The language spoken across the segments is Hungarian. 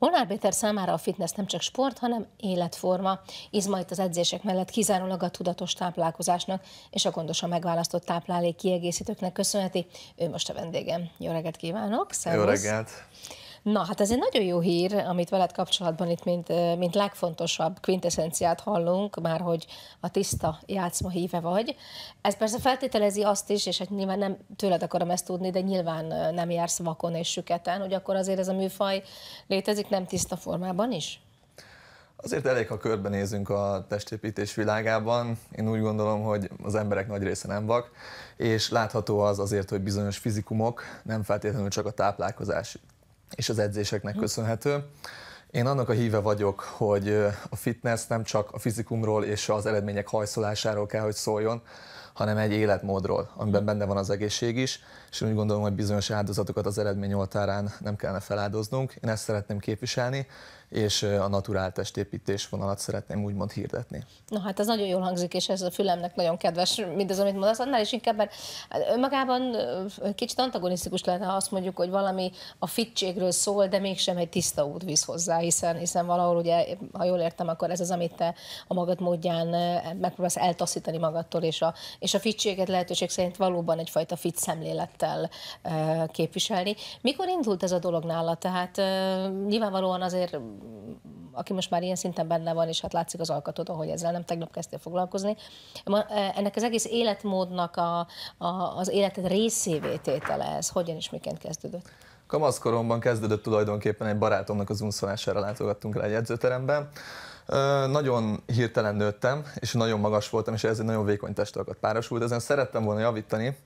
Molnár Péter számára a fitness nem csak sport, hanem életforma. Izmait az edzések mellett kizárólag a tudatos táplálkozásnak és a gondosan megválasztott táplálék kiegészítőknek köszönheti. Ő most a vendégem. Jó reggelt kívánok! Szervusz. Jó reggelt! Na, hát ez egy nagyon jó hír, amit veled kapcsolatban itt, mint, mint legfontosabb quintessenciát hallunk, már hogy a tiszta játszma híve vagy. Ez persze feltételezi azt is, és hát nyilván nem tőled akarom ezt tudni, de nyilván nem jársz vakon és süketen, hogy akkor azért ez a műfaj létezik nem tiszta formában is? Azért elég, ha körbenézünk a testépítés világában. Én úgy gondolom, hogy az emberek nagy része nem vak, és látható az azért, hogy bizonyos fizikumok nem feltétlenül csak a táplálkozás és az edzéseknek mhm. köszönhető. Én annak a híve vagyok, hogy a fitness nem csak a fizikumról és az eredmények hajszolásáról kell, hogy szóljon, hanem egy életmódról, amiben benne van az egészség is, és úgy gondolom, hogy bizonyos áldozatokat az eredmény oltárán nem kellene feláldoznunk. Én ezt szeretném képviselni, és a naturál testépítés vonalat szeretném úgymond hirdetni. Na hát ez nagyon jól hangzik, és ez a fülemnek nagyon kedves mindaz, amit mondasz, annál is inkább, mert hát, önmagában kicsit antagonisztikus lenne, ha azt mondjuk, hogy valami a fittségről szól, de mégsem egy tiszta út visz hozzá, hiszen, hiszen valahol ugye, ha jól értem, akkor ez az, amit te a magad módján megpróbálsz eltaszítani magadtól, és a, és a fittséget lehetőség szerint valóban egyfajta fit szemlélet tisztelettel képviselni. Mikor indult ez a dolog nála? Tehát nyilvánvalóan azért, aki most már ilyen szinten benne van, és hát látszik az alkatodon, hogy ezzel nem tegnap kezdtél foglalkozni, ennek az egész életmódnak a, a, az életed részévé tétele ez, hogyan és miként kezdődött? Kamaszkoromban kezdődött tulajdonképpen egy barátomnak az unszolására látogattunk rá egy edzőteremben. Nagyon hirtelen nőttem, és nagyon magas voltam, és ezért nagyon vékony testalkat párosult. Ezen szerettem volna javítani,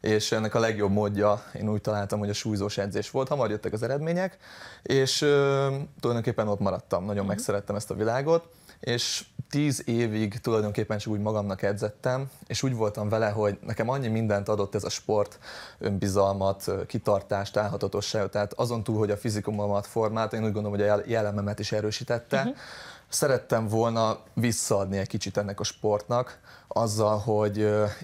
és ennek a legjobb módja én úgy találtam, hogy a súlyzós edzés volt, hamar jöttek az eredmények, és ö, tulajdonképpen ott maradtam, nagyon uh-huh. megszerettem ezt a világot, és tíz évig tulajdonképpen csak úgy magamnak edzettem, és úgy voltam vele, hogy nekem annyi mindent adott ez a sport, önbizalmat, kitartást, álhatatosságot, tehát azon túl, hogy a fizikumomat formált, én úgy gondolom, hogy a jellememet is erősítette, uh-huh szerettem volna visszaadni egy kicsit ennek a sportnak, azzal, hogy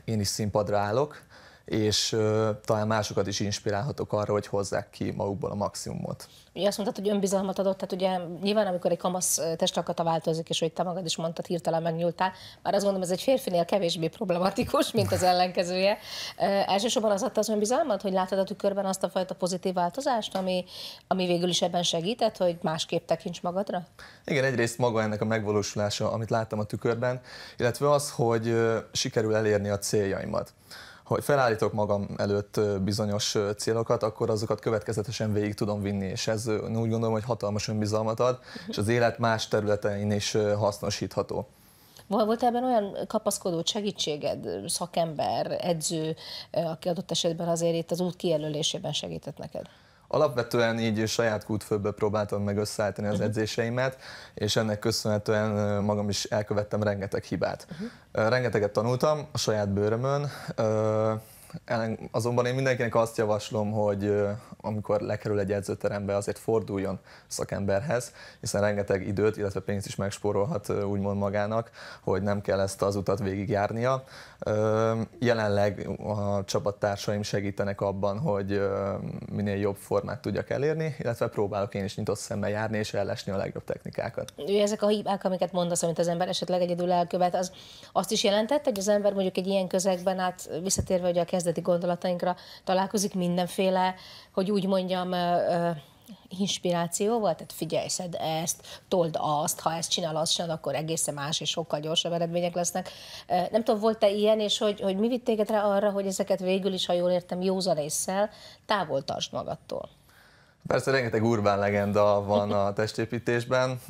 én is színpadra állok, és uh, talán másokat is inspirálhatok arra, hogy hozzák ki magukból a maximumot. Ugye azt mondtad, hogy önbizalmat adott, tehát ugye nyilván amikor egy kamasz testalkata változik, és hogy te magad is mondtad, hirtelen megnyúltál, már azt gondolom, ez egy férfinél kevésbé problematikus, mint az ellenkezője. Uh, elsősorban az adta az önbizalmat, hogy látod a tükörben azt a fajta pozitív változást, ami, ami végül is ebben segített, hogy másképp tekints magadra? Igen, egyrészt maga ennek a megvalósulása, amit láttam a tükörben, illetve az, hogy sikerül elérni a céljaimat hogy felállítok magam előtt bizonyos célokat, akkor azokat következetesen végig tudom vinni, és ez úgy gondolom, hogy hatalmas önbizalmat ad, és az élet más területein is hasznosítható. Volt ebben olyan kapaszkodó segítséged, szakember, edző, aki adott esetben azért itt az út kijelölésében segített neked? alapvetően így saját kútfőbe próbáltam meg összeállítani az mhm. edzéseimet, és ennek köszönhetően magam is elkövettem rengeteg hibát. Mhm. Rengeteget tanultam a saját bőrömön, azonban én mindenkinek azt javaslom, hogy amikor lekerül egy edzőterembe, azért forduljon szakemberhez, hiszen rengeteg időt, illetve pénzt is megspórolhat úgymond magának, hogy nem kell ezt az utat végigjárnia. Jelenleg a csapattársaim segítenek abban, hogy minél jobb formát tudjak elérni, illetve próbálok én is nyitott szemmel járni és ellesni a legjobb technikákat. ezek a hibák, amiket mondasz, amit az ember esetleg egyedül elkövet, az azt is jelentett, hogy az ember mondjuk egy ilyen közegben, hát visszatérve ugye a kezdeti gondolatainkra, találkozik mindenféle, hogy hogy úgy mondjam, inspirációval, tehát figyelj, szed ezt, told azt, ha ezt csinál, azt csinál, akkor egészen más és sokkal gyorsabb eredmények lesznek. Nem tudom, volt-e ilyen, és hogy, hogy mi vitt téged rá arra, hogy ezeket végül is, ha jól értem, józan észsel távol tartsd magadtól? Persze rengeteg urbán legenda van a testépítésben.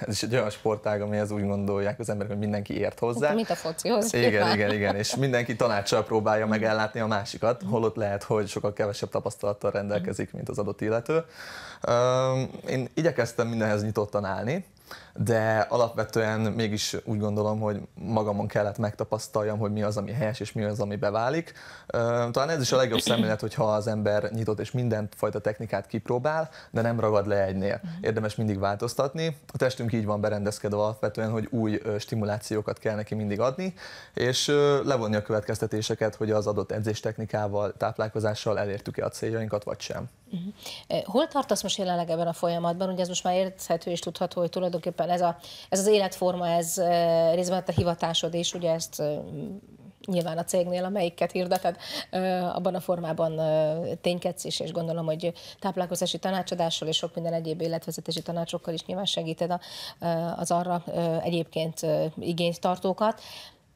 Ez is egy olyan sportág, amihez úgy gondolják az emberek, hogy mindenki ért hozzá. Hát, mint a focihoz. Igen, igen, igen. És mindenki tanácssal próbálja meg ellátni a másikat, mm. holott lehet, hogy sokkal kevesebb tapasztalattal rendelkezik, mm. mint az adott illető. Én igyekeztem mindenhez nyitottan állni, de alapvetően mégis úgy gondolom, hogy magamon kellett megtapasztaljam, hogy mi az, ami helyes, és mi az, ami beválik. Talán ez is a legjobb szemlélet, hogyha az ember nyitott és mindenfajta technikát kipróbál, de nem ragad le egynél. Mhm. Érdemes mindig változtatni. A testünk így van berendezkedve alapvetően, hogy új stimulációkat kell neki mindig adni, és levonni a következtetéseket, hogy az adott edzéstechnikával, táplálkozással elértük-e a céljainkat, vagy sem. Mhm. Hol tartasz most jelenleg ebben a folyamatban? Ugye ez most már érthető és tudható, hogy tulajdonképpen tulajdonképpen ez, a, ez az életforma, ez részben a hivatásod, és ugye ezt nyilván a cégnél, amelyiket hirdeted, abban a formában ténykedsz is, és gondolom, hogy táplálkozási tanácsadással és sok minden egyéb életvezetési tanácsokkal is nyilván segíted az arra egyébként igényt tartókat.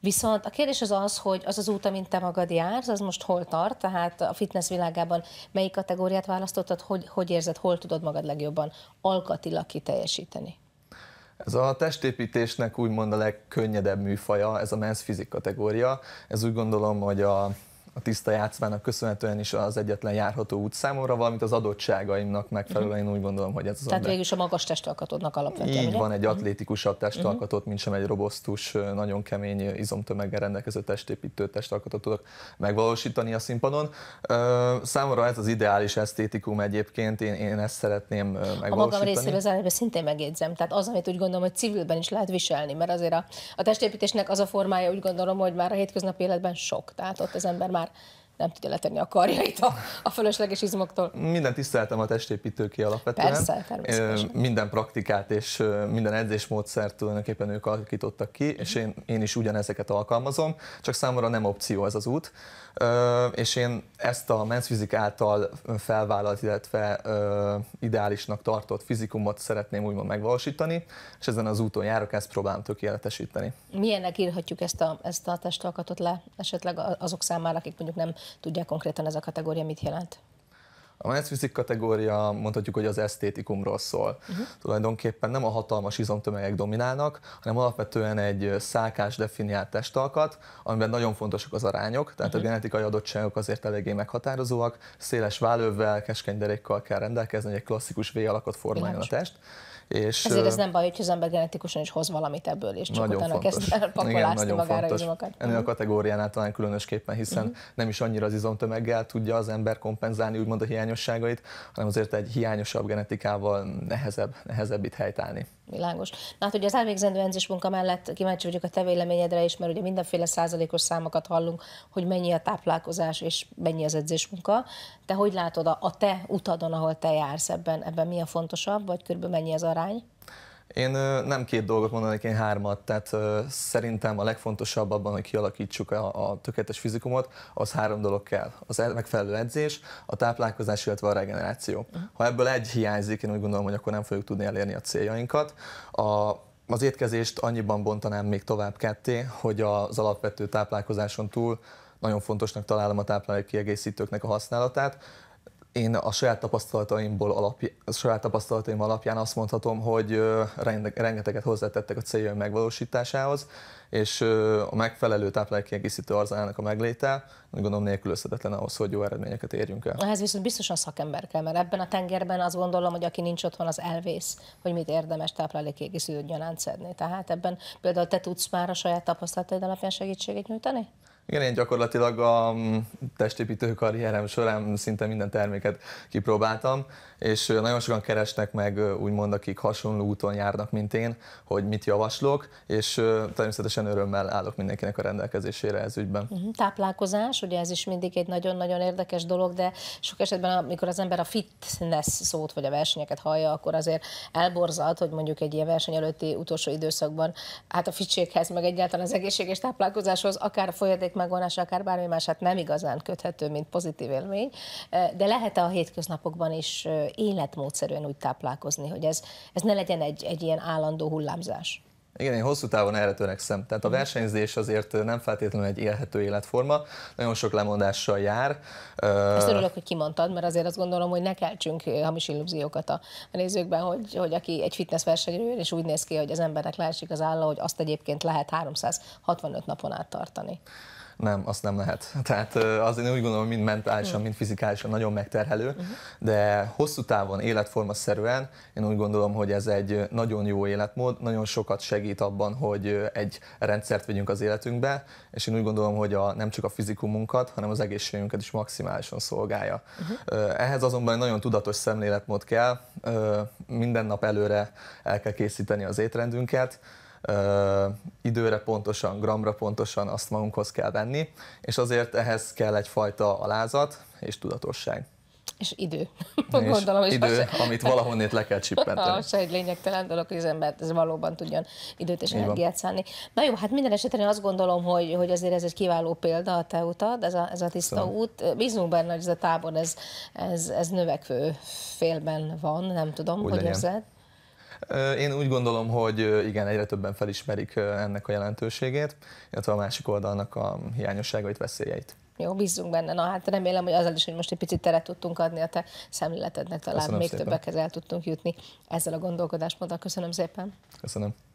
Viszont a kérdés az az, hogy az az út, amint te magad jársz, az most hol tart, tehát a fitness világában melyik kategóriát választottad, hogy, hogy érzed, hol tudod magad legjobban alkatilag kiteljesíteni? Ez a testépítésnek úgymond a legkönnyedebb műfaja, ez a men's fizik kategória. Ez úgy gondolom, hogy a a tiszta játszmának köszönhetően is az egyetlen járható út számomra, valamint az adottságaimnak megfelelően uh-huh. én úgy gondolom, hogy ez az Tehát végül is a magas testalkatodnak alapvetően. Így ugye? van, egy mhm. atlétikusabb mhm. testalkatot, uh-huh. mint sem egy robosztus, nagyon kemény izomtömeggel rendelkező testépítő testalkatot tudok megvalósítani a színpadon. Számomra ez az ideális esztétikum egyébként, én, én ezt szeretném megvalósítani. A magam részéről az előbb szintén megjegyzem, tehát az, amit úgy gondolom, hogy civilben is lehet viselni, mert azért a, a testépítésnek az a formája, úgy gondolom, hogy már a hétköznapi életben sok, tehát ott az ember már lugar nem tudja letenni a karjait a, a fölösleges izmoktól. Minden tiszteltem a testépítő ki alapvetően. Persze, természetesen. Minden praktikát és minden edzésmódszert tulajdonképpen ők alakítottak ki, és én, én is ugyanezeket alkalmazom, csak számomra nem opció ez az út. És én ezt a men's fizik által felvállalt, illetve ideálisnak tartott fizikumot szeretném úgymond megvalósítani, és ezen az úton járok, ezt próbálom tökéletesíteni. Milyennek írhatjuk ezt a, ezt a testalkatot le esetleg azok számára, akik mondjuk nem tudják konkrétan ez a kategória mit jelent. A Men's Physics kategória mondhatjuk, hogy az esztétikumról szól. Uh-huh. Tulajdonképpen nem a hatalmas izomtömegek dominálnak, hanem alapvetően egy szálkás definiált testalkat, amiben nagyon fontosak az arányok, tehát uh-huh. a genetikai adottságok azért eléggé meghatározóak, széles válővel, keskeny derékkal kell rendelkezni, hogy egy klasszikus V alakot formáljon a test. És Ezért ez nem baj, hogy az ember genetikusan is hoz valamit ebből, és csak nagyon utána fontos. kezd pakolászni Igen, magára fontos. izmokat. Ennél a uh-huh. kategóriánál talán különösképpen, hiszen uh-huh. nem is annyira az izomtömeggel tudja az ember kompenzálni úgymond a hiány hiányosságait, hanem azért egy hiányosabb genetikával nehezebb, nehezebb itt helytállni. Világos. Na hát ugye az elvégzendő enzis munka mellett kíváncsi vagyok a te véleményedre is, mert ugye mindenféle százalékos számokat hallunk, hogy mennyi a táplálkozás és mennyi az edzés munka. Te hogy látod a, a te utadon, ahol te jársz ebben, ebben mi a fontosabb, vagy körülbelül mennyi az arány? Én nem két dolgot mondanék, én hármat. Tehát szerintem a legfontosabb abban, hogy kialakítsuk a, a tökéletes fizikumot, az három dolog kell. Az megfelelő edzés, a táplálkozás, illetve a regeneráció. Ha ebből egy hiányzik, én úgy gondolom, hogy akkor nem fogjuk tudni elérni a céljainkat. A, az étkezést annyiban bontanám még tovább ketté, hogy az alapvető táplálkozáson túl nagyon fontosnak találom a táplálék kiegészítőknek a használatát, én a saját tapasztalataimból alapján, a saját tapasztalataim alapján azt mondhatom, hogy rengeteget hozzátettek a céljaim megvalósításához, és a megfelelő táplálékkiegészítő arzának a megléte, gondolom nélkülözhetetlen ahhoz, hogy jó eredményeket érjünk el. Ehhez viszont biztosan szakember kell, mert ebben a tengerben azt gondolom, hogy aki nincs otthon, az elvész, hogy mit érdemes táplálékkiegészítőt gyanánt szedni. Tehát ebben például te tudsz már a saját tapasztalataid alapján segítséget nyújtani? Igen, én gyakorlatilag a mm, testépítő karrierem során szinte minden terméket kipróbáltam, és nagyon sokan keresnek meg, úgymond, akik hasonló úton járnak, mint én, hogy mit javaslok, és természetesen örömmel állok mindenkinek a rendelkezésére ez ügyben. Mhm, táplálkozás, ugye ez is mindig egy nagyon-nagyon érdekes dolog, de sok esetben, amikor az ember a fitness szót vagy a versenyeket hallja, akkor azért elborzad, hogy mondjuk egy ilyen verseny előtti utolsó időszakban, hát a fitséghez, meg egyáltalán az egészséges táplálkozáshoz, akár a folyadék megvonása, akár bármi más, hát nem igazán köthető, mint pozitív élmény, de lehet-e a hétköznapokban is életmódszerűen úgy táplálkozni, hogy ez, ez ne legyen egy, egy ilyen állandó hullámzás? Igen, én hosszú távon erre törekszem. Tehát a mhm. versenyzés azért nem feltétlenül egy élhető életforma, nagyon sok lemondással jár. Ezt örülök, hogy kimondtad, mert azért azt gondolom, hogy ne keltsünk hamis illúziókat a nézőkben, hogy, hogy aki egy fitness versenyző, jön, és úgy néz ki, hogy az embernek leesik az álla, hogy azt egyébként lehet 365 napon át tartani nem, azt nem lehet. Tehát az én úgy gondolom, mind mentálisan, hm. mind fizikálisan nagyon megterhelő, uh-huh. de hosszú távon életforma szerűen én úgy gondolom, hogy ez egy nagyon jó életmód, nagyon sokat segít abban, hogy egy rendszert vegyünk az életünkbe, és én úgy gondolom, hogy a, nem csak a fizikumunkat, hanem az egészségünket is maximálisan szolgálja. Uh-huh. Ehhez azonban egy nagyon tudatos szemléletmód kell, minden nap előre el kell készíteni az étrendünket, ö, időre pontosan, gramra pontosan azt magunkhoz kell venni, és azért ehhez kell egyfajta alázat és tudatosság. És idő. És Gondolom, és idő, az... amit valahonnét le kell csippenteni. Az ah, egy lényegtelen dolog, hogy az ember ez valóban tudjon időt és energiát szánni. Na jó, hát minden esetre azt gondolom, hogy, hogy azért ez egy kiváló példa a te utad, ez a, ez a tiszta szóval. út. Bízunk benne, hogy ez a tábor, ez, ez, ez növekvő félben van, nem tudom, Úgy hogy legyen. érzed. Én úgy gondolom, hogy igen, egyre többen felismerik ennek a jelentőségét, illetve a másik oldalnak a hiányosságait, veszélyeit. Jó, bízzunk benne. Na hát remélem, hogy azzal is, hogy most egy picit teret tudtunk adni a te szemléletednek, talán Köszönöm még szépen. többekhez el tudtunk jutni ezzel a gondolkodásmóddal. Köszönöm szépen. Köszönöm.